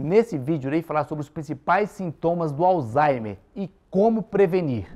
Nesse vídeo irei falar sobre os principais sintomas do Alzheimer e como prevenir.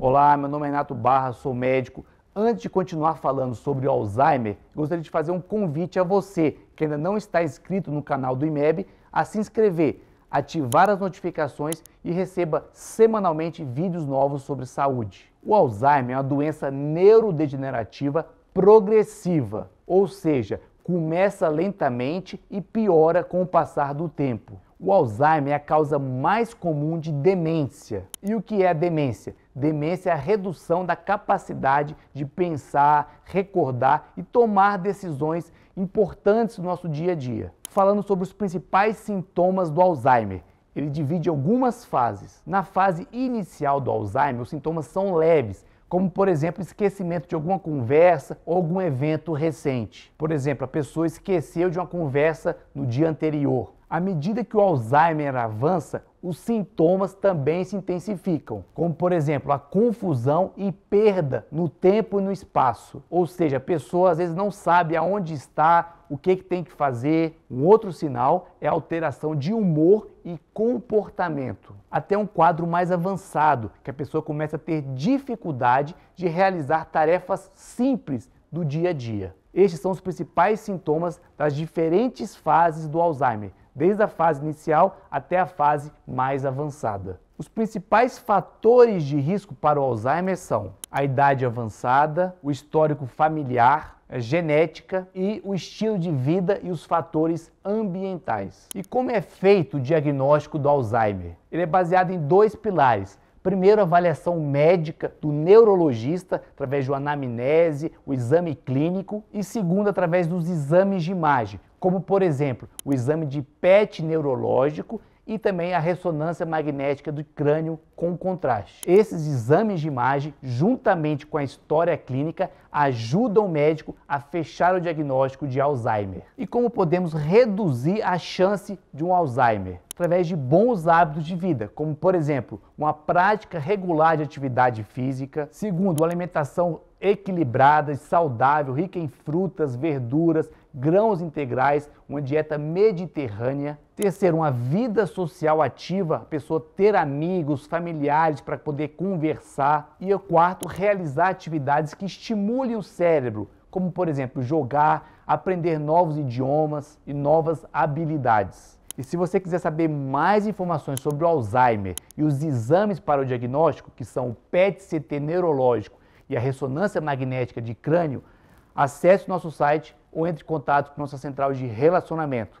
Olá, meu nome é Renato Barra, sou médico. Antes de continuar falando sobre o Alzheimer, gostaria de fazer um convite a você que ainda não está inscrito no canal do IMEB a se inscrever, ativar as notificações e receba semanalmente vídeos novos sobre saúde. O Alzheimer é uma doença neurodegenerativa progressiva, ou seja, começa lentamente e piora com o passar do tempo. O Alzheimer é a causa mais comum de demência. E o que é a demência? Demência é a redução da capacidade de pensar, recordar e tomar decisões importantes no nosso dia a dia. Falando sobre os principais sintomas do Alzheimer, ele divide algumas fases. Na fase inicial do Alzheimer, os sintomas são leves como por exemplo esquecimento de alguma conversa ou algum evento recente. Por exemplo, a pessoa esqueceu de uma conversa no dia anterior. À medida que o Alzheimer avança, os sintomas também se intensificam, como por exemplo a confusão e perda no tempo e no espaço. Ou seja, a pessoa às vezes não sabe aonde está, o que, que tem que fazer. Um outro sinal é alteração de humor e comportamento até um quadro mais avançado, que a pessoa começa a ter dificuldade de realizar tarefas simples do dia a dia. Estes são os principais sintomas das diferentes fases do Alzheimer, desde a fase inicial até a fase mais avançada. Os principais fatores de risco para o Alzheimer são a idade avançada, o histórico familiar, é, genética e o estilo de vida e os fatores ambientais. E como é feito o diagnóstico do Alzheimer? Ele é baseado em dois pilares. Primeiro, a avaliação médica do neurologista, através do anamnese, o exame clínico, e segundo, através dos exames de imagem, como por exemplo o exame de PET neurológico e também a ressonância magnética do crânio com contraste. Esses exames de imagem, juntamente com a história clínica, ajudam o médico a fechar o diagnóstico de Alzheimer. E como podemos reduzir a chance de um Alzheimer? Através de bons hábitos de vida, como por exemplo, uma prática regular de atividade física, segundo, uma alimentação equilibrada e saudável, rica em frutas, verduras, grãos integrais, uma dieta mediterrânea, Terceiro, uma vida social ativa, a pessoa ter amigos, familiares para poder conversar. E o quarto, realizar atividades que estimulem o cérebro, como por exemplo jogar, aprender novos idiomas e novas habilidades. E se você quiser saber mais informações sobre o Alzheimer e os exames para o diagnóstico, que são o PET-CT neurológico e a ressonância magnética de crânio, acesse nosso site ou entre em contato com nossa central de relacionamento.